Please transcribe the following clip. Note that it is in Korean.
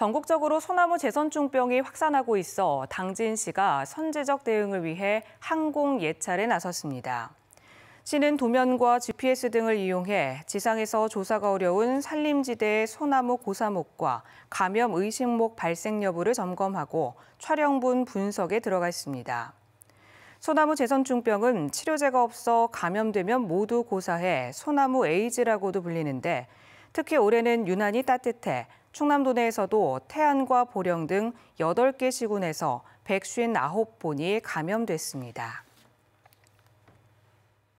전국적으로 소나무 재선충병이 확산하고 있어 당진시가 선제적 대응을 위해 항공 예찰에 나섰습니다. 시는 도면과 GPS 등을 이용해 지상에서 조사가 어려운 산림지대의 소나무 고사목과 감염 의식목 발생 여부를 점검하고 촬영분 분석에 들어갔습니다. 소나무 재선충병은 치료제가 없어 감염되면 모두 고사해 소나무 에이즈라고도 불리는데 특히 올해는 유난히 따뜻해 충남도 내에서도 태안과 보령 등 8개 시군에서 1 5 9번이 감염됐습니다.